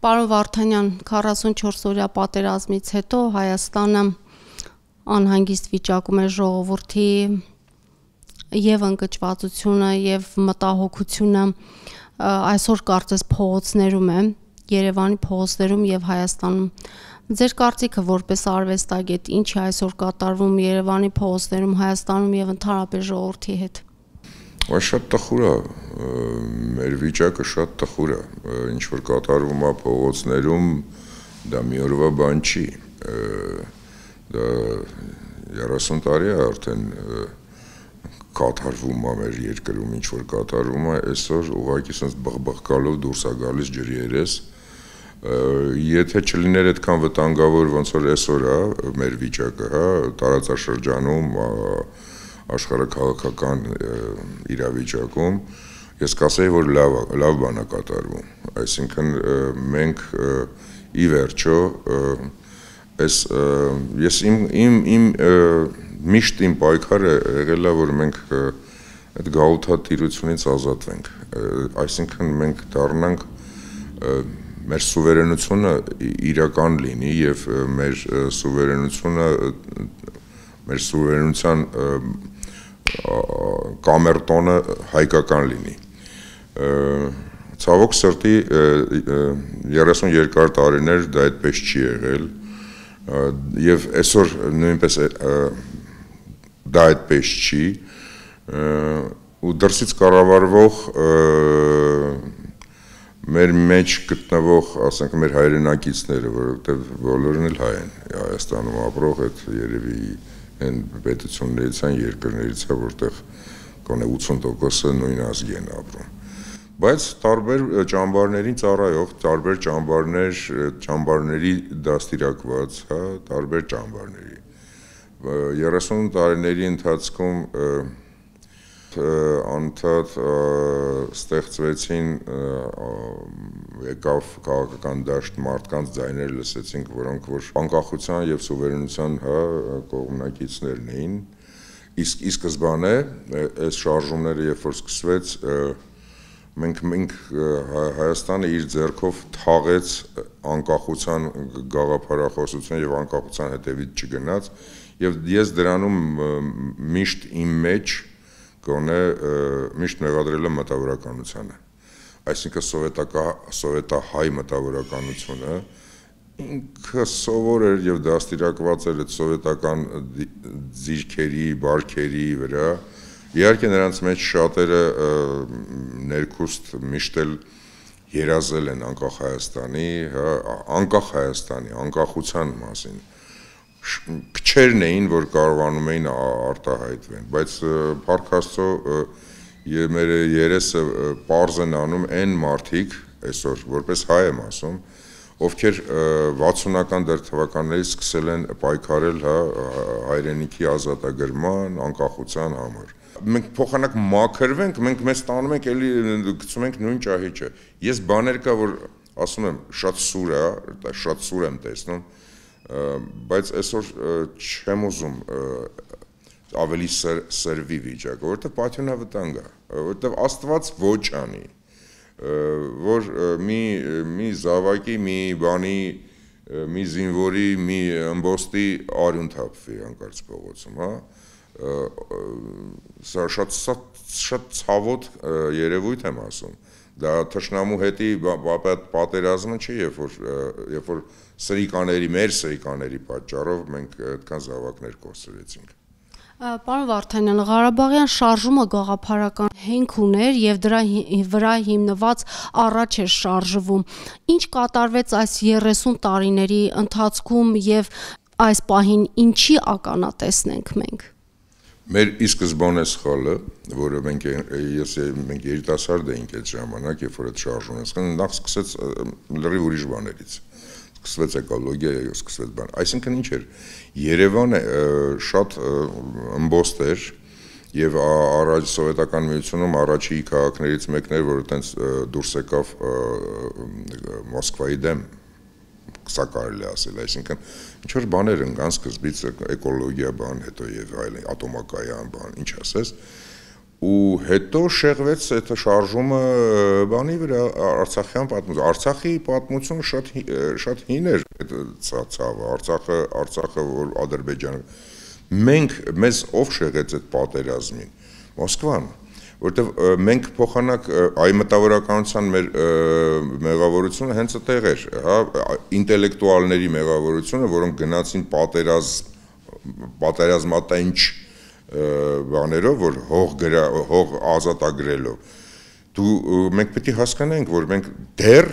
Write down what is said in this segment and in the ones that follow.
Պարոն Վարդանյան 44-օրյա պատերազմից հետո Հայաստանը անհանգիստ վիճակում է ժողովրդի եւ ընկճվածությունը եւ մտահոգությունը այսօր կարծես փողոցներում է Երևանի փողոցներում եւ Հայաստանում ձեր կարծիքը որպես արվեստագետ ինչ է այսօր կատարվում Երևանի փողոցներում Հայաստանում եւ ընդհանրապես ժողովրդի հետ Բայց շատ տխուր է, մեր վիճակը շատ տխուր է, ինչ որ կատարվում է փողոցներում, դա մի օրվա բան չի։ Դա 30 տարի է արդեն կատարվում է մեր երկրում ինչ որ կատարվում է, այսօր ուղղակի sense բղբղկալով դուրս է գալիս ջրի երես։ Եթե չլիներ այդքան վտանգավոր ոնց որ այսօր է մեր վիճակը, հա, տարածաշրջանում, ա, աշխարհակաղակական իրավիճակում ես կասեի, որ լավ լավ բան է կատարվում։ Այսինքն մենք ի վերջո այս ես իմ իմ իմ միշտ իմ պայքարը եղել է, որ մենք այդ գաղութատիրությունից ազատվենք։ Այսինքն մենք դառնանք մեր սուվերենությունը իրական լինի եւ մեր սուվերենությունը մեր սուվերենության և, կամերտոնը հայկական լինի։ Ցավոք սրտի 32 տարիներ դա այդպես չի եղել եւ այսօր նույնպես դա այդպես չի ու դրսից կառավարվող մեր մեջ գտնվող, ասենք մեր հայրենակիցները, որովհետեւ բոլորն էլ հայ են Հայաստանում ապրող, այդ երևի այն պետություններից են, երկրներից է, որտեղ կոնե 80%-ը նույն ազգի են ապրում։ Բայց տարբեր ճամբարներին ծառայող, տարբեր ճամբարներ, ճամբարների դաստիարակված, հա, տարբեր ճամբարների 30 տարիների ընթացքում անդադ ստեղծվեցին եկավ քաղաքական դաշտ մարդկանց ձայներ լսեցինք, որոնք որ անկախության եւ սուվերենության հա կողմնակիցներն էին։ Իսկ ի սկզբանե այս շարժումները երբ որ սկսվեց մենք մենք Հայաստանը իր ձեռքով թաղեց անկախության գաղափարախոսություն եւ անկախության հետևից չգնաց եւ ես դրանում միշտ իմ մեջ գոնե միշտ մեղադրել է մտավորականությանը։ Այսինքն սովետակա սովետահայ մտավորականությունը ինքը սովոր էր եւ դաստիարակված էր այդ սովետական ձիրքերի, բարքերի վրա։ Իհարկե նրանց մեջ շատերը ներքուստ միշտ էլ երազել են անկախ Հայաստանի, հա, անկախ Հայաստանի, անկախության մասին քչերն էին, որ կարողանում էին արտահայտվեն, բայց Փառք Աստծո մեր երեսը པարզ են անում այն մարդիկ, այսօր որպես հայ եմ ասում, ովքեր 60-ական դեռ թվականներից սկսել են պայքարել հա հայրենիքի ազատագրման, անկախության համար մենք փոխանակ մաքրվենք, մենք մեզ տանում ենք էլի գցում ենք նույն ճահիճը։ Ես բաներ կա որ ասում եմ շատ սուր է, շատ սուր եմ տեսնում, բայց այսօր չեմ ուզում ավելի սր, սրվի վիճակը, որովհետև պատյունավտանգ է, որովհետև Աստված ոչ անի, որ մի մի զավակի, մի բանի, մի զինվորի, մի ըմբոստի արյուն թափվի անկարծ փողոցում, հա սա շատ շատ, շատ ցավոտ երևույթ եմ ասում դա թշնամու հետի պատերազմը չի, երբ որ երբ որ սրիկաների մեր սրիկաների պատճառով մենք այդքան զավակներ կորցրեցինք։ Պարոն Վարդանյան, Ղարաբաղյան շարժումը գաղափարական հենք ուներ եւ դրա վրա հիմնված առաջ էր շարժվում։ Ինչ կատարվեց այս 30 տարիների ընթացքում եւ այս պահին ինչի ականատեսն ենք մենք։ Մեր ի սկզբանե սխալը, որը մենք ես մենք երիտասարդ էինք այդ ժամանակ, երբ որ այդ շարժումը սկսան, նախ սկսեց լրիվ ուրիշ բաներից։ Սկսվեց էկոլոգիա, այո, սկսվեց բան։ Այսինքն ինչ էր, Երևանը շատ ըմբոստ էր եւ առաջ սովետական միությունում առաջի քաղաքներից մեկն էր, որը տենց դուրս եկավ Մոսկվայի դեմ սա կարելի ասել, այսինքն ինչ որ բաներ ընկան սկզբից էկոլոգիա բան, հետո եւ այլն, ատոմակայան բան, ինչ ասես, ու հետո շեղվեց այդ շարժումը բանի վրա Արցախյան պատմություն։ Արցախի պատմությունը շատ շատ հին էր այդ ցավը։ Արցախը Արցախը որ Ադրբեջանը մենք մեզ ով շեղեց այդ պատերազմին։ Մոսկվան որովհետև մենք փոխանակ այ մտավորականության մեր մեղավորությունը հենց այդտեղ էր, հա, ինտելեկտուալների մեղավորությունը, որոնք գնացին պատերազմ պատերազմատենչ բաներով, որ հող գրա, հող ազատագրելով։ Դու մենք պետք է հասկանանք, որ մենք դեռ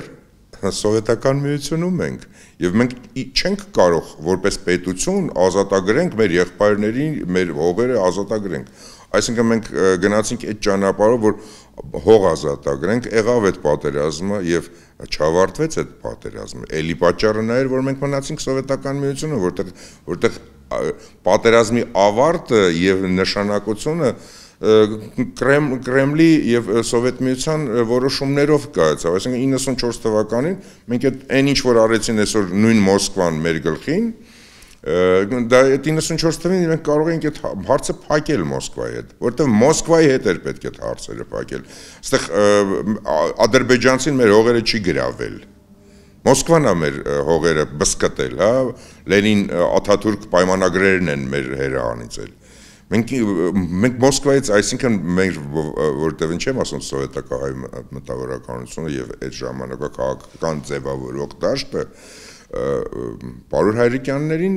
սովետական միությունում ենք եւ մենք չենք կարող որպես պետություն ազատագրենք մեր եղբայրներին, մեր հողերը ազատագրենք Այսինքն մենք գնացինք այդ ճանապարհով, որ հող ազատագրենք, եղավ այդ պատերազմը եւ չավարտվեց այդ պատերազմը։ Էլի պատճառը նա էր, որ մենք մնացինք սովետական միությունը, որտեղ որտեղ պատերազմի ավարտը եւ նշանակությունը Կրեմ, Կրեմլի եւ Սովետ միության որոշումներով կայացավ, այսինքն 94 թվականին մենք այդ այն ինչ որ արեցին այսօր նույն Մոսկվան մեր գլխին, դա 94 թվին իրենք կարող էին այդ հա- հարցը փակել Մոսկվայի հետ, որտեղ Մոսկվայի հետ էր պետք է այդ հարցերը փակել։ Այստեղ ադրբեջանցին մեր հողերը չի գրավել։ Մոսկվան է մեր հողերը բսկտել, հա, Լենին Աթաթուրք պայմանագրերն են մեր հերանիցել։ Մենք մենք Մոսկվայից, այսինքն մեր որտեվ ինչ եմ ասում սովետական հայ մտավորականությունը եւ այդ ժամանակա քաղաքական ձևավորող դաշտը, Պարուր Հայրիկյաններին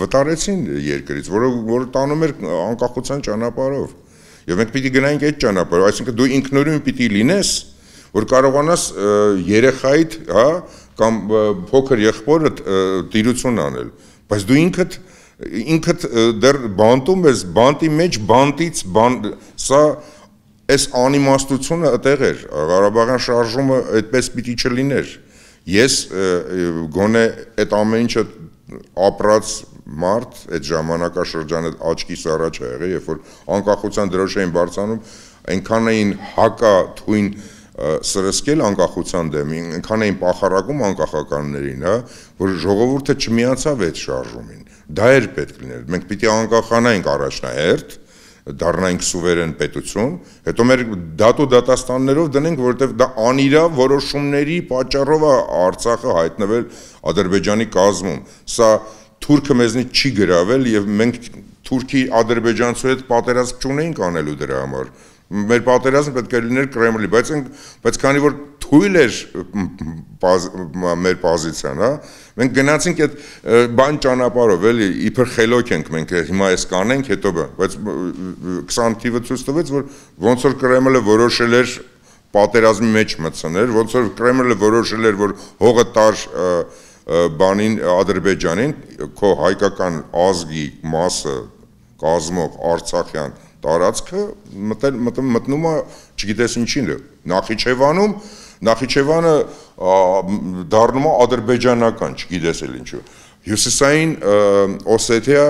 վտարեցին երկրից, որը որ տանում էր անկախության ճանապարհով։ Եվ մենք պիտի գնանք այդ ճանապարհով, այսինքն դու ինքնուրույն պիտի լինես, որ կարողանաս երեխայիդ, հա, կամ փոքր եղբորդ տիրություն անել, բայց դու ինքդ ինքդ դեռ բանտում ես, բանտի մեջ բանտից բան սա այս անիմաստությունը այդեղ էր, Ղարաբաղյան շարժումը այդպես պիտի չլիներ։ չլ Ես գոնե այդ ամեն ինչը ապրած մարդ այդ ժամանակաշրջանը աչքիս առաջ է եղել, երբ որ անկախության դրոշային բարձանում, այնքան էին հակա թույն սրսկել անկախության դեմ, այնքան էին փախարակում անկախականներին, հա, որ ժողովուրդը չմիացավ այդ շարժումին։ Դա էր պետք լինել։ Մենք պիտի անկախանայինք առաջնահերթ, դառնանք սուվերեն պետություն, հետո մեր դատու դատաստաններով դնենք, որովհետև դա անիրավ որոշումների պատճառով է Արցախը հայտնվել Ադրբեջանի կազմում։ Սա թուրքը մեզնից չի գրավել եւ մենք թուրքի ադրբեջանցու հետ պատերազմ չունենք անելու դրա համար մեր պատերազմը պետք է լիներ Կրեմլի, բայց են, բայց քանի որ թույլ էր մեր պոզիցիան, հա, մենք գնացինք այդ բան ճանապարհով, էլի իբր խելոք ենք մենք, հիմա էս կանենք, հետո բա, բայց 20 թիվը ցույց տվեց, որ ոնց որ Կրեմլը որոշել էր պատերազմի մեջ մտցնել, ոնց որ Կրեմլը որոշել էր, որ հողը տար բանին Ադրբեջանին, քո հայկական ազգի մասը կազմող Արցախյան տարածքը մտնում է չգիտես ինչին է, Նախիջևանում, Նախիջևանը դառնում է ադրբեջանական, չգիտես էլ ինչու։ Հյուսիսային Օսեթիա,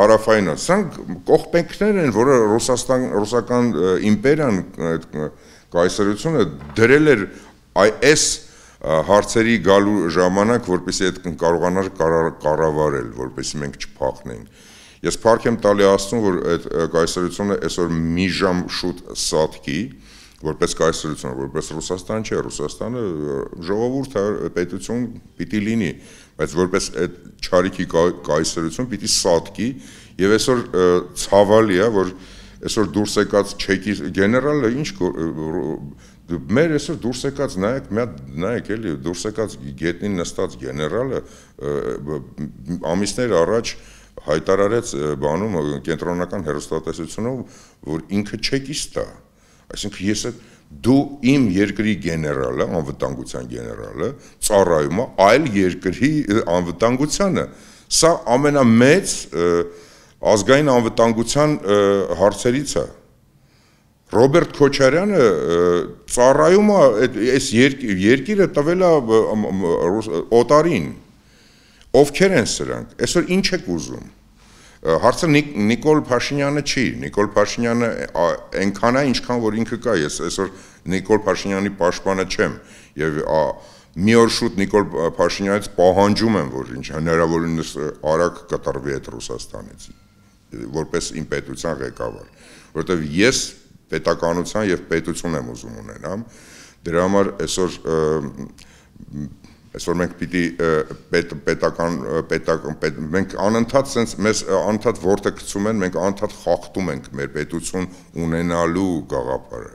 հարավայինը, սրանք կողպենքներ են, որը Ռուսաստան ռուսական իմպերիան այդ կայսրությունը դրել էր այս հարցերի գալու ժամանակ, որպեսզի այդ կարողանար կառավարել, որպեսզի մենք չփախնենք։ Ես փառք եմ տալի Աստծուն, որ այդ կայսրությունը այսօր մի ժամ շուտ սատկի, որպես կայսրություն, որպես Ռուսաստան չէ, Ռուսաստանը ժողովուրդ է, պետություն պիտի լինի, բայց որպես այդ չարիքի կայսրություն պիտի սատկի եւ այսօր ցավալի է, որ այսօր դուրս եկած չեկի գեներալը ինչ մեր այսօր դուրս եկած նայեք, մի հատ նայեք էլի դուրս եկած գետնին նստած գեներալը ամիսներ առաջ հայտարարեց բանում կենտրոնական հերոստատեսությունով, որ ինքը չեկիստ է։ Այսինքն ես այդ դու իմ երկրի գեներալը, անվտանգության գեներալը, ծառայում է այլ երկրի անվտանգությանը։ Սա ամենամեծ ազգային անվտանգության հարցերից է։ Ռոբերտ Քոչարյանը ծառայում է այս երկիրը տվել է օտարին։ եր, Ովքեր են սրանք։ Այսօր ինչ եք ուզում։ Հարցը Նիկ, Նիկոլ Փաշինյանը չի, Նիկոլ Փաշինյանը այնքան է, ինչքան որ ինքը կա, ես այսօր Նիկոլ Փաշինյանի պաշտպանը չեմ եւ մի օր շուտ Նիկոլ Փաշինյանից պահանջում եմ, որ ինչ հնարավորինս արագ կտրվի այդ Ռուսաստանից որպես իմ պետության ղեկավար, որովհետեւ ես պետականության եւ պետություն եմ ուզում ունենամ։ Դրա համար այսօր այսօր մենք պիտի պետ պետական պետական պետ, մենք անընդհատ sense մեզ անընդհատ ворթը գցում են, մենք անընդհատ խախտում ենք մեր պետություն ունենալու գաղափարը։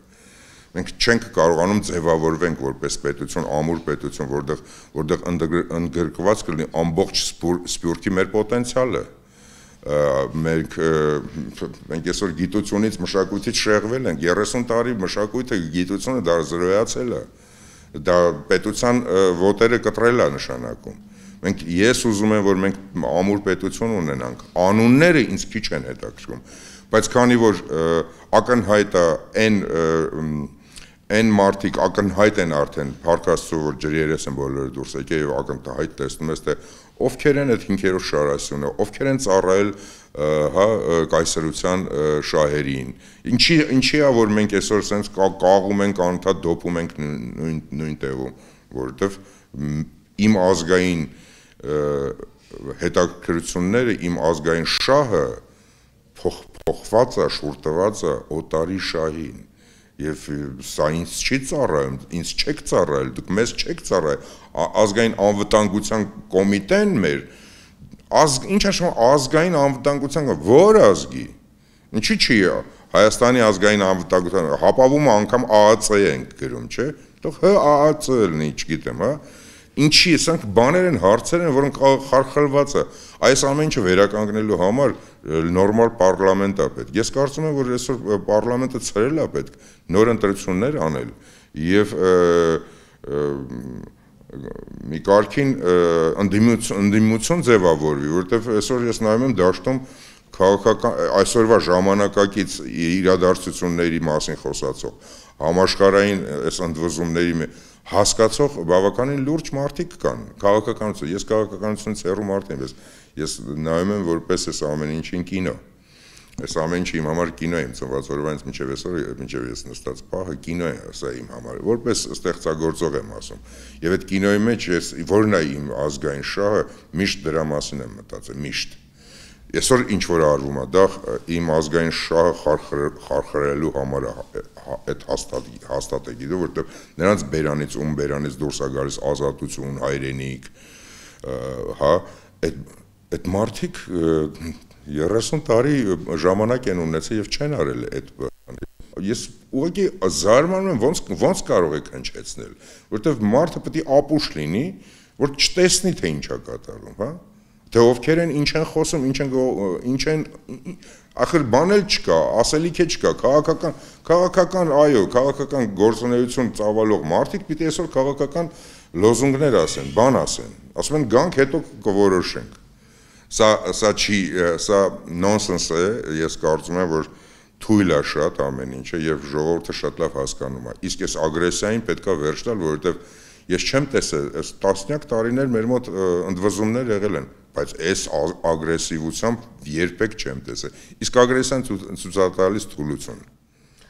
Մենք չենք կարողանում ձևավորվենք որպես պետություն, ամուր պետություն, որտեղ որտեղ ընդգրկված կլինի ամբողջ սպյուրքի մեր պոտենցիալը։ Մենք մենք այսօր գիտությունից, մշակույթից շեղվել ենք 30 տարի մշակույթը գիտությունը դարձրոյացել է։ դա Դա պետության ոտերը կտրելա նշանակում։ Մենք ես ուզում եմ, որ մենք ամուր պետություն ունենանք։ Անունները ինձ քիչ են հետաքրքրում, բայց քանի որ ակնհայտ է այն այն մարդիկ ակնհայտ են արդեն Փարքաստու որ ջրերես են բոլորը դուրս եկել եւ ակնհայտ տեսնում ես թե ովքեր են այդ 5-րդ շարասյունը, ովքեր են ծառայել հա կայսրության շահերին։ Ինչի ինչի է որ մենք այսօր սենց կաղում ենք, անընդհատ դոփում ենք նույն նույն տեղում, որովհետև իմ ազգային հետաքրությունները, իմ ազգային շահը փոխ փոխված է, շուրտված է օտարի շահին Եվ սա ինձ չի ծառայում, ինձ չեք ծառայել, դուք մեզ չեք ծառայել։ Ազգային անվտանգության կոմիտեն մեր ազգ ինչ աշխում ազգային անվտանգության որ ազգի։ Ինչի՞ չի Հայաստանի ազգային անվտանգության հապավումը անգամ ԱԱՑ ենք գրում, չէ՞։ Դուք ՀԱԱՑ լինի, չգիտեմ, հա։ Ինչի՞ սրանք բաներ են, հարցեր են, որոնք խարխլված է։ Այս ամենը վերականգնելու համար նորմալ պարլամենտ է պետք։ Ես կարծում եմ, որ այսօր պարլամենտը ցրել է պետք նոր ընտրություններ անել եւ մի կարգին ընդդիմություն ձևավորվի, որտեվ այսօր ես նայում եմ դաշտում քաղաքական այսօրվա ժամանակակից իրադարձությունների մասին խոսացող համաշխարհային այս ընդվզումների հասկացող բավականին լուրջ մարդիկ կան քաղաքականություն ես քաղաքականությունից հեռու մարդ եմ ես Ես նայում եմ որպես այս ամեն ինչին կինո։ Այս ամեն ինչը իմ համար կինո է, իմ ծնված օրվանից մինչև այսօր, մինչև ես նստած պահը կինո է, սա իմ համար, որպես ստեղծագործող եմ ասում։ Եվ այդ կինոյի մեջ ես որն է իմ ազգային շահը, միշտ դրա մասին եմ մտածել, միշտ։ Այսօր ինչ որ արվում է, դա իմ ազգային շահը խարխրելու համար հա, այդ հաստատ հաստատ է գիտու, որտեղ նրանց բերանից ում բերանից դուրս է գալիս ազատություն, հայրենիք, հա, այդ այդ մարդիկ 30 տարի ժամանակ են ունեցել եւ չեն արել այդ բանը։ Ես ուղղակի զարմանում եմ ոնց ոնց կարող եք հնչեցնել, որովհետեւ մարդը պետք է ապուշ լինի, որ չտեսնի թե ինչա կատարում, հա? Թե ովքեր են, ինչ են խոսում, ինչ են ինչ են ախր բան էլ չկա, ասելիք է չկա, քաղաքական քաղաքական այո, քաղաքական գործունեություն ծավալող մարդիկ պիտի այսօր քաղաքական լոզունգներ ասեն, բան ասեն։ Ասում են գանք, հետո կորոշենք։ Սա սա չի, սա նոնսենս է, ես կարծում եմ, որ թույլ է շատ ամեն ինչը եւ ժողովուրդը շատ լավ հասկանում է։ Իսկ այս ագրեսիային պետքա վերջ տալ, որովհետեւ ես չեմ տեսել, այս տասնյակ տարիներ մեր մոտ ընդվզումներ եղել են, բայց այս ագրեսիվությամբ երբեք չեմ տեսել։ Իսկ ագրեսիան ցուցաբերալիս թուլություն է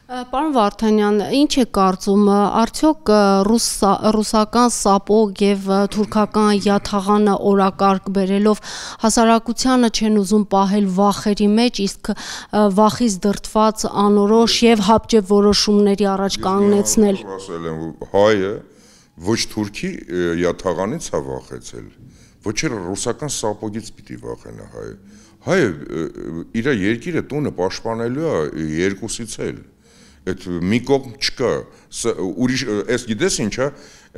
Պարոն Վարդանյան, ինչ է կարծում, արդյոք ռուս ռուսական սապոգ եւ թուրքական յաթաղանը օրակարգ բերելով հասարակությանը չեն ուզում պահել վախերի մեջ, իսկ վախից դրթված անորոշ եւ հապճեպ որոշումների առաջ կանգնեցնել։ Ասել եմ, հայը ոչ թուրքի յաթաղանից է վախեցել, ոչ էլ ռուսական սապոգից պիտի վախենա հայը։ Հայը իր երկիրը տունը պաշտպանելու է երկուսից էլ։ եր այդ մի կողմ չկա, ուրիշ, այս գիտես ինչա,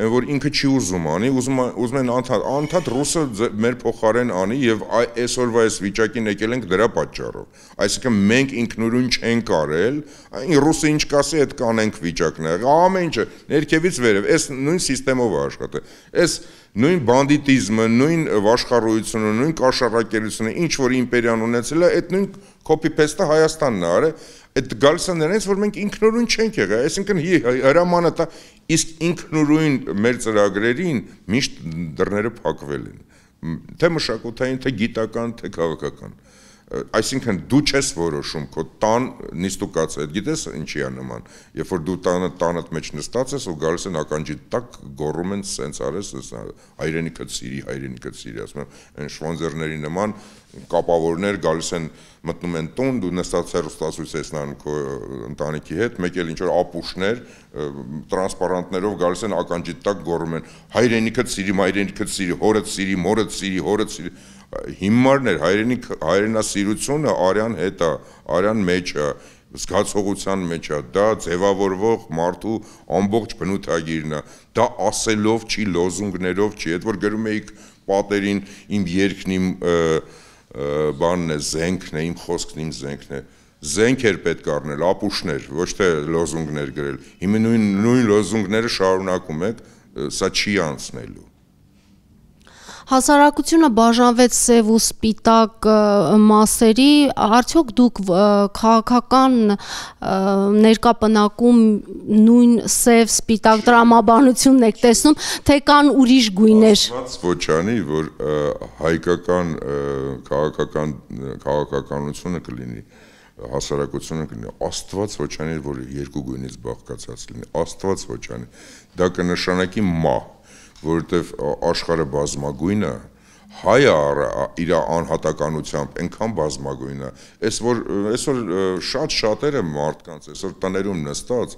որ ինքը չի ուզում անի, ուզում ուզում են անդադ անդադ ռուսը մեր փոխարեն անի եւ այսօրվա այս վիճակին եկել ենք դրա պատճառով։ Այսինքն մենք ինքնուրույն չենք արել, այն ռուսը ինչ կասի, այդ կանենք վիճակն է։ Ամեն ինչը ներքևից վերև, այս նույն համակարգով է աշխատել։ Այս նույն բանդիտիզմը, նույն վաշխառությունը, նույն կաշառակերությունը, ինչ որ իմպերիան ունեցել է, այդ նույն կոպի-պեստը Հայաստանն է արել այդ գալիս է նրանից, որ մենք ինքնորոն չենք եղել, այսինքն հրամանը տա Իսկ ինքնուրույն մեր ծրագրերին միշտ դռները փակվել են, թե մշակութային, թե գիտական, թե քաղաքական։ Այսինքն դու չես որոշում քո տան նիստուկաց է, գիտես ինչի է նման։ Երբ որ դու տանը տանդ մեջ նստած ես ու գալիս են ականջի տակ գոռում են սենց արես, հայրենիքդ սիրի, հայրենիքդ սիրի, ասում են շվանզերների նման կապավորներ գալիս են մտնում են տուն, դու նստած հեռուստացույց ես նայում քո ընտանիքի հետ, մեկ էլ ինչ որ ապուշներ տրանսպարանտներով գալիս են ականջի տակ գոռում են հայրենիքդ սիրի, մայրենիքդ սիրի, հորդ սիրի, մորդ սիրի, հորդ սիրի հիմարներ հայրենիք հայրենասիրությունը արյան հետ է, արյան մեջ է, զգացողության մեջ է, դա ձևավորվող մարդու ամբողջ բնութագիրն է, դա ասելով չի, լոզունգներով չի, այդ որ գրում էիք պատերին իմ երկն իմ և, բանն է, զենքն է, իմ խոսքն իմ զենքն է։ Զենք էր պետք առնել, ապուշներ, ոչ թե լոզունգներ գրել։ Հիմա նույն նույն լոզունգները շարունակում եք, սա չի անցնելու։ Հասարակությունը բաժանվեց սև ու սպիտակ մասերի, արդյոք դուք քաղաքական ներկապնակում նույն սև սպիտակ դրամաբանությունն եք տեսնում, թե կան ուրիշ գույներ։ Ասված ոչ անի, որ հայկական քաղաքական քաղաքականությունը կլինի հասարակությունը կլինի աստված ոչանի որ երկու գույնից բաղկացած լինի աստված ոչանի դա կնշանակի մահ որովհետև աշխարհը բազմագույն է, հայը իր անհատականությամբ այնքան բազմագույն է, ես որ այսօր շատ շատերը մարդկանց այսօր տներում նստած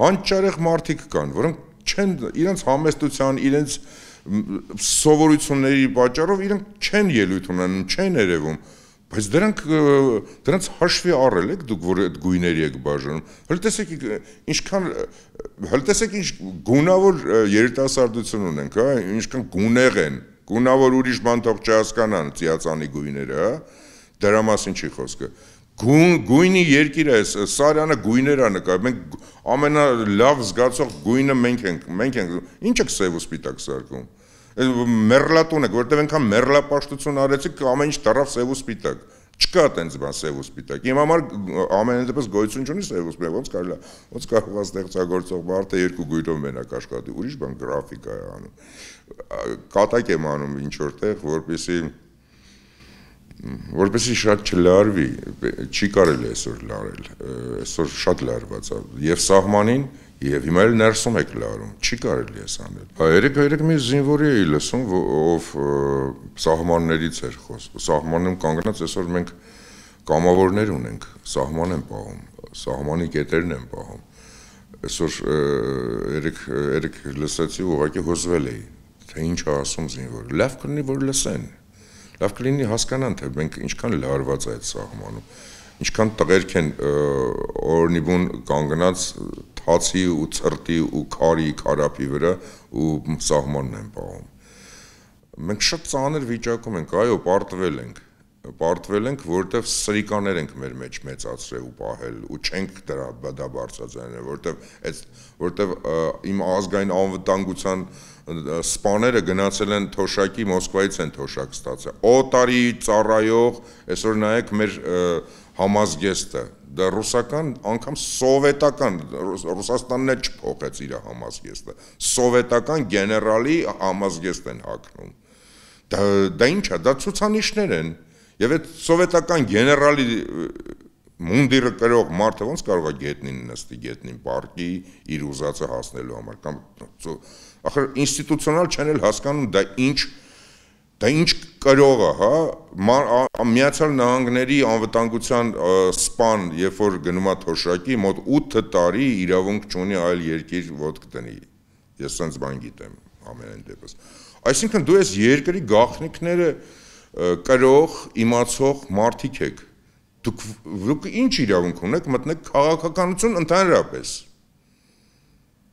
հանճարեղ մարդիկ կան, որոնք չեն իրենց համեստության, իրենց սովորությունների պատճառով իրենք չեն ելույթ ունենում, չեն երևում, չեն Բայց դրանք դրանց հաշվի առել եք դուք, որ այդ գույների եք բաժանում։ Հələ տեսեք ինչքան հələ տեսեք ինչ գունավոր երիտասարդություն ունենք, հա, ինչքան գունեղ են, գունավոր ուրիշ բան թող չհասկանան ծիածանի գույները, հա։ Դրա մասին չի խոսքը։ Գույն գույնի երկիրը է, Սարյանը գույներ է նկարում։ Մենք ամենալավ զգացող գույնը մենք ենք, մենք ենք։ Ինչ եք սև ու սպիտակ սարքում մերլատուն եք, որտեվ ենքան մերլապաշտություն արեցիք, ամեն ինչ տարավ սև ու սպիտակ։ Չկա տենց բան սև ու սպիտակ։ Իմ համար ամեն դեպս գոյություն չունի սև ու սպիտակ, ոնց կարելի է, ոնց կարող է ստեղծագործող մարդը երկու գույրով մենակ աշխատի, ուրիշ բան գրաֆիկա է անում։ Կատակ եմ անում ինչ որտեղ, որպեսի որպեսի շատ չլարվի, չի կարելի այսօր լարել, այսօր շատ լարված է։ Եվ սահմանին Եվ հիմա էլ ներսում եք լարում, չի կարելի էս անել։ Երեք երեք մի զինվորի էի լսում, ով սահմաններից էր խոսում։ Սահմանում կանգնած այսօր մենք կամավորներ ունենք, սահման են պահում, սահմանի կետերն են պահում։ Այսօր երեք երեք լսեցի, ուղղակի հոզվել էի, թե ինչ է ասում զինվորը։ Լավ կլինի, որ լսեն։ Լավ կլինի հասկանան, թե մենք ինչքան լարված է այդ սահմանում ինչքան տղերք են օրնիբուն կանգնած թացի ու ծրտի ու քարի քարապի վրա ու սահմանն են պահում մենք շատ ծանր վիճակում ենք այո պարտվել ենք պարտվել ենք որովհետև սրիկաներ ենք մեր մեջ մեծացրել ու պահել ու չենք դրա դա բարձրացնել որովհետև այդ որովհետև իմ ազգային անվտանգության սպաները գնացել են Թոշակի, Մոսկվայից են Թոշակ ստացել։ Օտարի ծառայող, այսօր նայեք մեր համազգեստը, դա ռուսական, անգամ սովետական, Ռուսաստանն է չփոխեց իր համազգեստը։ Սովետական գեներալի համազգեստ են հակնում։ Դա դա ի՞նչ է, դա ցուցանիշներ են։ Եվ այդ սովետական գեներալի մունդիրը կրող մարդը ոնց կարող է գետնին նստի, գետնին պարկի իր ուզածը հասնելու համար կամ Ախր ինստիտուցիոնալ չեն էլ հասկանում դա ինչ դա ինչ կրող է, հա, Միացյալ Նահանգների անվտանգության սպան, երբ որ գնում է թոշակի, մոտ 8 տարի իրավունք չունի այլ երկիր ոդկ դնի։ Ես սենց բան գիտեմ ամենայն դեպս։ Այսինքն դու ես երկրի գաղտնիքները կրող, իմացող մարդիկ եք։ Դուք դուք ինչ իրավունք ունեք մտնեք քաղաքականություն ընդհանրապես։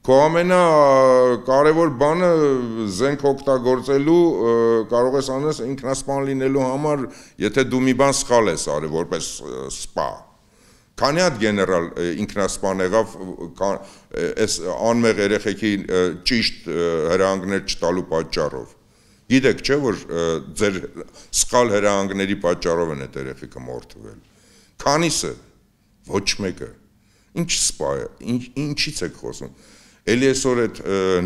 Քո ամենա կարևոր բանը զենք օգտագործելու կարող ես անես ինքնասպան լինելու համար, եթե դու մի բան սխալ ես արել որպես սպա։ Քանի հատ գեներալ ինքնասպան եղավ այս անմեղ երեխեքի ճիշտ հրանգներ չտալու պատճառով։ Գիտեք չէ որ ձեր սխալ հրանգների պատճառով են այդ երեխեքը մորթվել։ Քանիսը ոչ մեկը։ Ինչ սպա է, ինչ ինչից եք խոսում։ Էլի այսօր այդ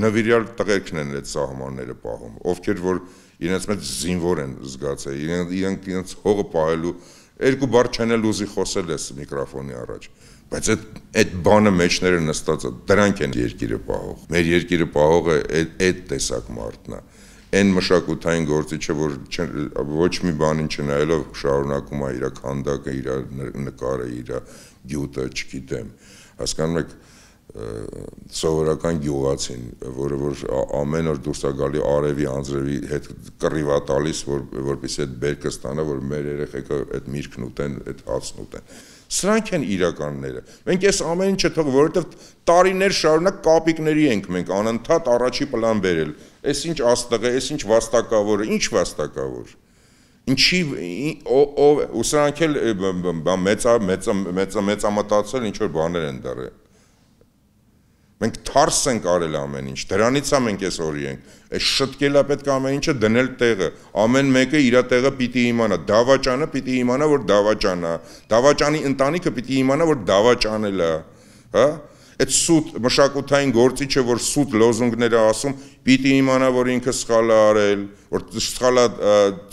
նվիրյալ տղերքն են այդ սահմանները պահում, ովքեր որ իրենց մեջ զինվոր են զգացել, իրենք իրենց հողը պահելու երկու բառ չեն էլ ուզի խոսել էս միկրոֆոնի առաջ, բայց այդ այդ բանը մեջները նստած դրանք են երկիրը պահող։ Մեր երկիրը պահողը այդ այդ տեսակ մարդն է այն մշակութային գործիչը, որ չ, ոչ մի բանին չնայելով շարունակում է իր քանդակը, իր նկարը, իր գյուտը, չգիտեմ։ Հասկանում եք, սովորական գյուղացին, որը որ ամեն օր դուրս է գալի արևի անձրևի հետ կռիվա տալիս, որ որպեսզի այդ բերքը ստանա, որ մեր երեխեքը այդ միրգն ուտեն, այդ հացն ուտեն։ Սրանք են իրականները։ Մենք այս ամեն ինչը թող, որովհետև տարիներ շարունակ կապիկների ենք մենք անընդհատ առաջի պլան բերել։ Էս ինչ աստղը, էս ինչ վաստակավորը, ինչ վաստակավոր։ Ինչի ով ու սրանք էլ մեծա մեծա մեծա մեծամտացել ինչ որ բաներ են դարել Մենք թարս ենք արել ամեն ինչ, դրանից է մենք այս օրի ենք։ Այս շտկելա պետք է ամեն ինչը դնել տեղը։ Ամեն մեկը իր տեղը պիտի իմանա, դավաճանը պիտի իմանա, որ դավաճան է, դավաճանի ընտանիքը պիտի իմանա, որ դավաճանել է, հա՞։ Այդ սուտ մշակութային գործիչը, որ սուտ լոզունգները ասում, պիտի իմանա, որ ինքը սխալ է արել, որ սխալ է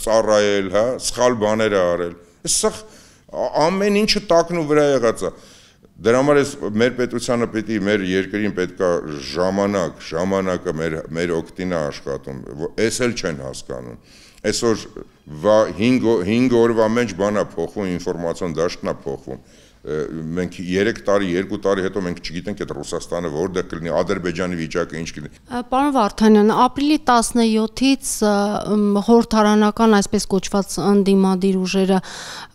ծառայել, հա, սխալ բաներ է արել։ Այս սա ամեն ինչը տակն ու վրա եղածա։ է Դրա համար էս մեր պետությանը պետք է մեր երկրին պետքա ժամանակ, ժամանակը մեր մեր օկտին է աշխատում։ Էս էլ չեն հասկանում։ Այսօր 5 5 օրվա մեջ բանա փոխվում, ինֆորմացիոն դաշտն է փոխվում մենք 3 տարի, 2 տարի հետո մենք չգիտենք այդ Ռուսաստանը որտեղ կլինի, Ադրբեջանի վիճակը ինչ կլինի։ Պարոն Վարդանյան, ապրիլի 17-ից հորթարանական այսպես կոչված ընդդիմադիր ուժերը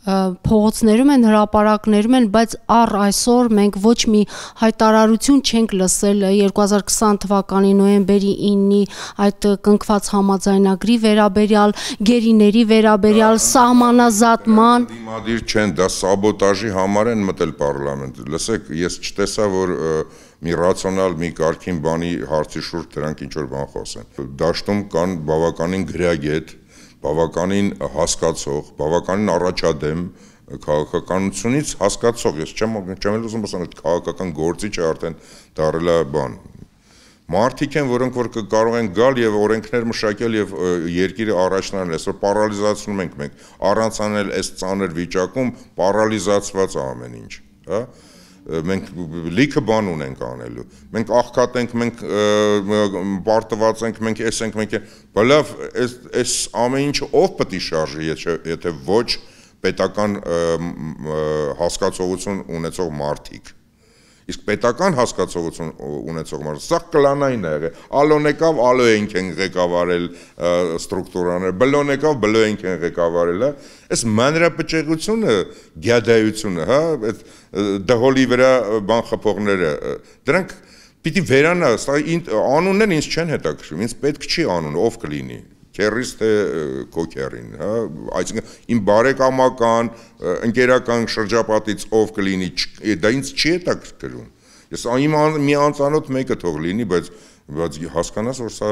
փողոցներում են, հրապարակներում են, բայց առ այսօր մենք ոչ մի հայտարարություն չենք լսել 2020 թվականի նոյեմբերի 9-ի այդ կնքված համաձայնագրի վերաբերյալ, գերիների վերաբերյալ, սահմանազատման։ Ընդդիմադիր չեն, դա սաբոտաժի համար են են մտել պարլամենտ։ Լսեք, ես չտեսա, որ մի ռացիոնալ մի կարքին բանի հարցի շուրջ դրանք ինչ որ բան խոսեն։ Դաշտում կան բավականին գրագետ, բավականին հասկացող, բավականին առաջադեմ քաղաքականությունից հասկացող, ես չեմ չեմ ուզում ասեմ, այդ քաղաքական գործիչը արդեն դարել է բան, մարդիկ են, որոնք որ կարող են գալ եւ օրենքներ մշակել եւ երկիրը առաջնանել, այսօր պարալիզացնում ենք մենք, առանց անել այս ծանր վիճակում պարալիզացված ամեն ինչ, հա? մենք լիքը բան ունենք անելու։ Մենք աղքատ ենք, մենք պարտված ենք, մենք էս ենք, մենք բլավ այս այս ամեն ինչը ով պետք է շարժի, եթե ոչ պետական հասկացողություն ունեցող մարդիկ։ Իսկ պետական հասկացողություն ունեցող մարդը սա կլանային է եղել։ Ալոն եկավ, ալոենք են ղեկավարել ստրուկտուրաները, բլոն եկավ, բլոենք են ղեկավարելը։ հա։ Այս մանրապճեղությունը, գյադայությունը, հա, այդ դհոլի վրա բան խփողները, դրանք պիտի վերանա, սա անունն են ինձ չեն հետաքրքրում, ինձ պետք չի անուն, ով կլինի քերից թե կոքերին, հա, այսինքն իմ բարեկամական, ընկերական շրջապատից ով կլինի, դա ինձ չի հետաքրքրում։ Ես իմ մի անծանոթ մեկը թող լինի, բայց բայց հասկանաս, որ սա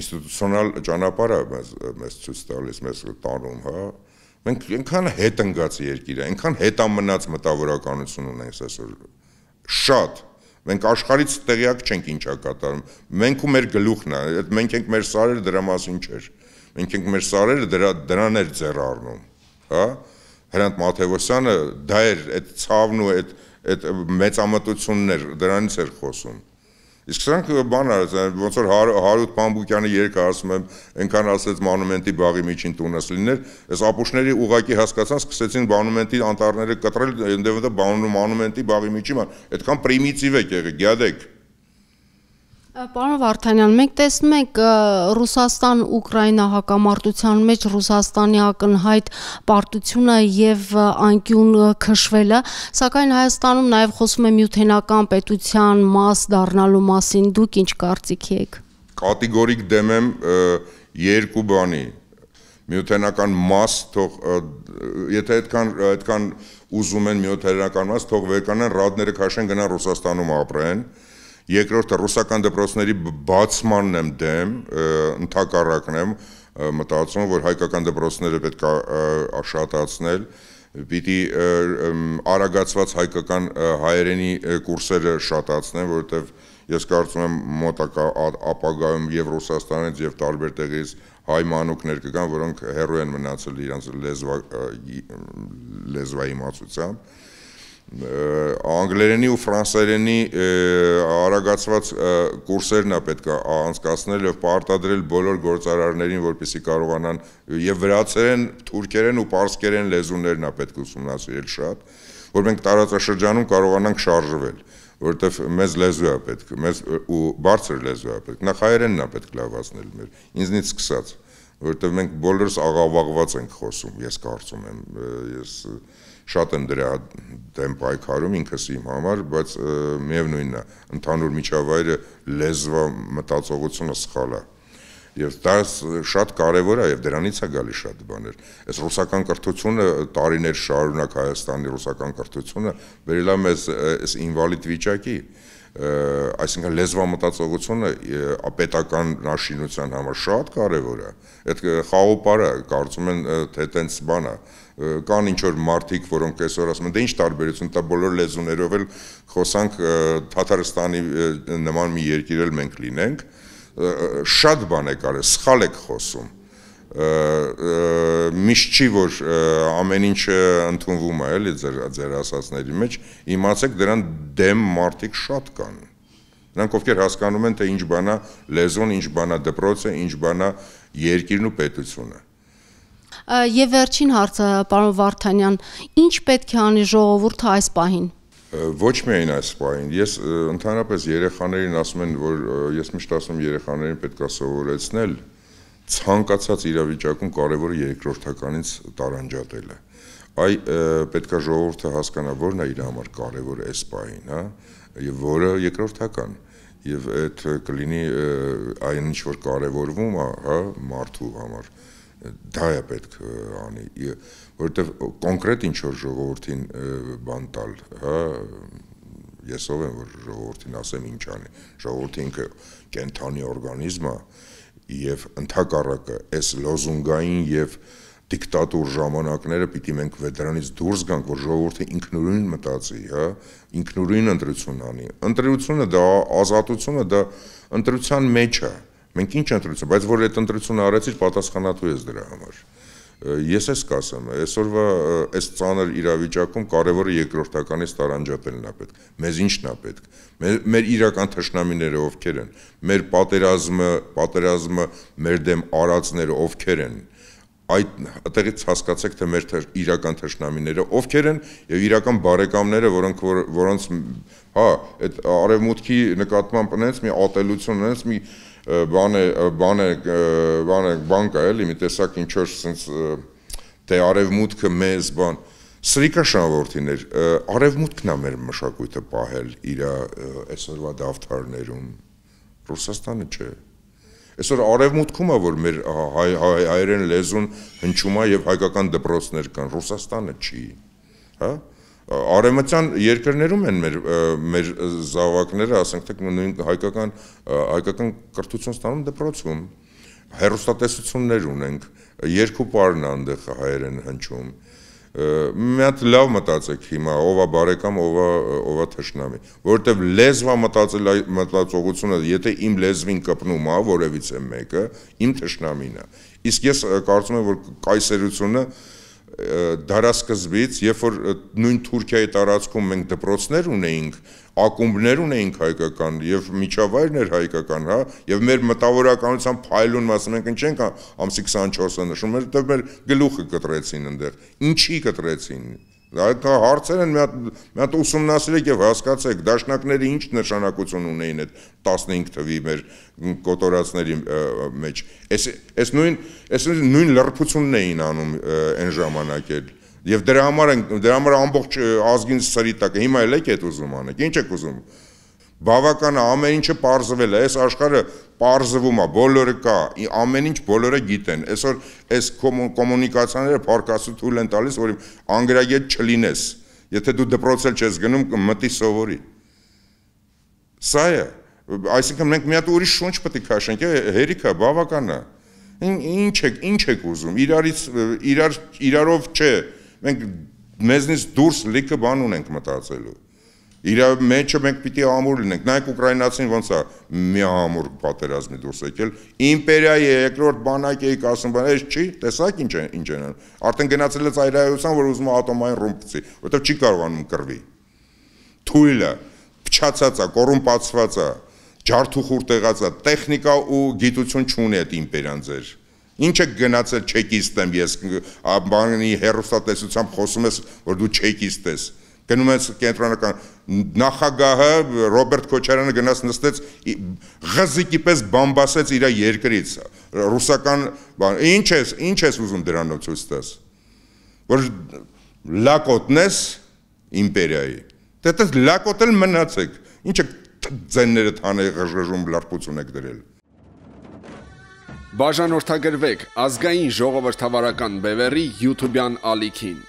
ինստիտուցիոնալ ճանապարհը մեզ մեզ ցույց տալիս, մեզ տանում, հա։ Մենք այնքան հետ ընկած երկիր, այնքան հետամնաց մտավորականություն ունենք այսօր։ Շատ Մենք աշխարից տեղյակ չենք ինչա կատարում։ Մենք ու մեր գլուխն է, այդ մենք ենք մեր սարերը դրա մասին չէր։ Մենք ենք մեր սարերը դրա դրան էր ձեռ առնում, հա։ Հրանտ Մաթեոսյանը դա էր այդ ցավն ու այդ այդ մեծամտությունն էր, դրանից էր խոսում։ Իսկ սրանք բան արեցան, ոնց որ Հարութ Պամբուկյանը երկը ասում եմ, այնքան ասեց մոնումենտի բաղի միջին տունս լիներ, այս ապուշների ուղակի հասկացան, սկսեցին մոնումենտի անտառները կտրել, այնտեղ մոնումենտի բաղի միջի ման, այդքան պրիմիտիվ է եղել, գյադեք Պարոն Վարդանյան, մենք տեսնում ենք Ռուսաստան-Ուկրաինա հակամարտության մեջ Ռուսաստանի ակնհայտ պարտությունը եւ անկյուն քշվելը, սակայն Հայաստանում նաեւ խոսում է միութենական պետության մաս դառնալու մասին։ Դուք ինչ կարծիքի եք։ Կատեգորիկ դեմ եմ երկու բանի։ Միութենական մաս թող եթե այդքան այդքան ուզում են միութենական մաս թող վերկանան ռադները քաշեն գնան Ռուսաստանում ապրեն։ ապրեն երկրորդը ռուսական դպրոցների բացմանն եմ դեմ, ընդհակառակն եմ մտածում, որ հայկական դպրոցները պետք է շատացնել, պիտի արագացված հայկական հայերենի կուրսերը շատացնեն, որովհետև ես կարծում եմ մոտակա ապագայում եւ Ռուսաստանից եւ տարբեր տեղից հայ մանուկներ կգան, որոնք հերոյ են մնացել իրենց լեզվա լեզվայի իմացությամբ անգլերենի ու ֆրանսերենի արագացված կուրսերն է պետք է անցկացնել եւ պարտադրել բոլոր գործարարներին, որպեսզի կարողանան եւ վրացերեն, թուրքերեն ու պարսկերեն լեզուներն է պետք ուսումնասիրել շատ, որ մենք տարածաշրջանում կարողանանք շարժվել որտեվ մեզ լեզու է պետք, մեզ ու բարձր լեզու է պետք, նախ հայերենն է պետք լավացնել մեր, ինձնից սկսած, որտեվ մենք բոլորս աղավաղված ենք խոսում, ես կարծում եմ, ես շատ եմ դրա դեմ պայքարում ինքս իմ համար, բայց միևնույնն է, ընդհանուր միջավայրը լեզվա մտածողությունը սխալ է։ Եվ դա շատ կարևոր է եւ դրանից է գալի շատ բաներ։ Այս ռուսական կրթությունը տարիներ շարունակ Հայաստանի ռուսական կրթությունը վերելա մեզ այս ինվալիդ վիճակի, այսինքն լեզվամտածողությունը պետական նաշինության համար շատ կարևոր է։ Այդ խաղոպարը կարծում են թե տենց բան է, կան ինչ որ մարդիկ, որոնք այսօր ասում են, դե ինչ տարբերություն տա բոլոր լեզուներով էլ խոսանք Թաթարստանի նման մի երկիր էլ մենք լինենք, շատ բան է կարել, սխալ եք խոսում միշտ չի որ ամեն ինչը ընդունվում է էլի ձեր ձեր ասածների մեջ իմացեք դրան դեմ մարդիկ շատ կան նրանք ովքեր հասկանում են թե ինչ բանա լեզուն ինչ բանա դպրոցը ինչ բանա երկիրն ու պետությունը Եվ վերջին հարցը, պարոն Վարդանյան, ինչ պետք է անի ժողովուրդը այս պահին ոչ միայն այս պահին ես ընդհանրապես երեխաներին ասում եմ որ ես միշտ ասում երեխաներին պետք է սովորեցնել ցանկացած իրավիճակում կարևորը երկրորդականից տարանջատելը այ պետք է ժողովուրդը հասկանա որն է իր համար կարևոր այս պահին հա եւ որը երկրորդական եւ այդ կլինի այն ինչ որ կարևորվում է հա մարդու համար դա է պետք անի որովհետև կոնկրետ ինչ որ ժողովրդին բան տալ հա ես ով եմ որ ժողովրդին ասեմ ինչ անի ժողովրդը ինքը կենթանի օրգանիզմ է եւ ընդհակառակը այս լոզունգային եւ դիկտատուր ժամանակները պիտի մենք վետերանից դուրս գանք, որ ժողովուրդը ինքնուրույն մտածի, հա, ինքնուրույն ընտրություն անի։ Ընտրությունը դա ազատությունը դա ընտրության մեջ է, հա Մենք ինչ ընտրություն, բայց որ այդ ընտրությունը արեցիր, պատասխանատու ես դրա համար։ Ես էս կասեմ, այսօրվա այս ծանր իրավիճակում կարևորը երկրորդականից տարանջատելն է պետք։ Մեզ ինչն է պետք։ Մեր իրական թշնամիները ովքեր են, մեր պատերազմը, պատերազմը մեր դեմ արածները ովքեր են, այդ այդտեղից հասկացեք թե մեր իրական թշնամիները ովքեր են եւ իրական բարեկամները որոնք որ, որոնց հա այդ արևմուտքի նկատմամբ այնպես մի ատելություն այնպես մի բան է բան է բան է բանկա էլի մի տեսակ ինչ որ սենց դե արևմուտքը մեզ բան սրիկա շնորհորդիներ արևմուտքն է մեր մշակույթը պահել իր այսօրվա դավթարներում ռուսաստանը չէ այսօր արևմուտքում է որ մեր հայերեն լեզուն հնչում է եւ հայկական դպրոցներ կան ռուսաստանը չի հա արևմտյան երկրներում են մեր մեր զավակները, ասենք թե նույն հայկական հայկական կրթություն ստանում դպրոցում հերոստատեսություններ ունենք, երկու պարն այնտեղ հայերեն հնչում։ Մի հատ լավ մտածեք հիմա, ովա բարեկամ, ովա ովա թշնամի, որովհետև լեզվա մտածել մտածողությունը, եթե իմ լեզվին կպնում է որևիցե մեկը, իմ թշնամին է։ Իսկ ես կարծում եմ, որ կայսերությունը դարասկզբից, երբ որ նույն Թուրքիայի տարածքում մենք դպրոցներ ունեինք, ակումբներ ունեինք հայկական եւ միջավայրն էր հայկական, հա, եւ մեր մտավորականության փայլուն մասը մենք ինչենք հա, ամսի 24-ը նշում, որովհետեւ մեր գլուխը կտրեցին այնտեղ։ Ինչի կտրեցին։ Այդ հա- հարցեր են մի հատ մի հատ ուսումնասիրեք եւ հասկացեք դաշնակները ինչ նշանակություն ունեին այդ 15 թվի մեր կոտորածների մեջ։ Այս այս նույն այս նույն լրբությունն էին անում այն ժամանակ էլ։ Եվ դրա համար են դրա համար ամբողջ ազգին սրիտակը հիմա էլ եք այդ ուզում անեք։ Ինչ եք ուզում բավական է ամեն ինչը parzվել է այս աշխարհը parzվում է բոլորը կա ամեն ինչ բոլորը գիտեն այսօր այս կոմունիկացիաները փարկասու թույլ են տալիս որ անգրագետ չլինես եթե դու դպրոցել չես գնում մտի սովորի սա է այսինքն մենք մի հատ ուրիշ շունչ պետք է քաշենք հերիքա բավականա ինչ եք ինչ եք ուզում իրարից իրար իրարով չէ մենք մեզնից դուրս լիքը բան ունենք մտածելու Իրա մեջը մենք պիտի ամուր լինենք։ Նայեք Ուկրաինացին ոնց է մի ամուր պատերազմի դուրս եկել։ Իմպերիայի երկրորդ բանակը եկեք ասում, բան էս չի, տեսակ ինչ է, ինչ են։ Արդեն գնացել է ծայրայության, որ ուզում է ատոմային ռումբցի, որտեղ չի կարողանում կռվի։ Թույլը, փչացած է, կոռումպացված է, ջարդուխուր տեղած է, տեխնիկա ու գիտություն չունի այդ իմպերիան ձեր։ Ինչ է գնացել չեկիստ եմ ես, բանի հերոստատեսությամբ խոսում ես, որ դու չեկիստ ես։ ես գնում են կենտրոնական նախագահը Ռոբերտ Քոչարյանը գնաց նստեց ղզիկի պես բամբասեց իր երկրից ռուսական բան ի՞նչ ես ի՞նչ ես ուզում դրանով ցույց տաս որ լակոտնես իմպերիայի դե դա լակոտել մնացեք ինչը ձենները թանե ղժժում լարպություն եք դրել Բաժանորդագրվեք ազգային ժողովրդավարական բևերի YouTube-յան ալիքին։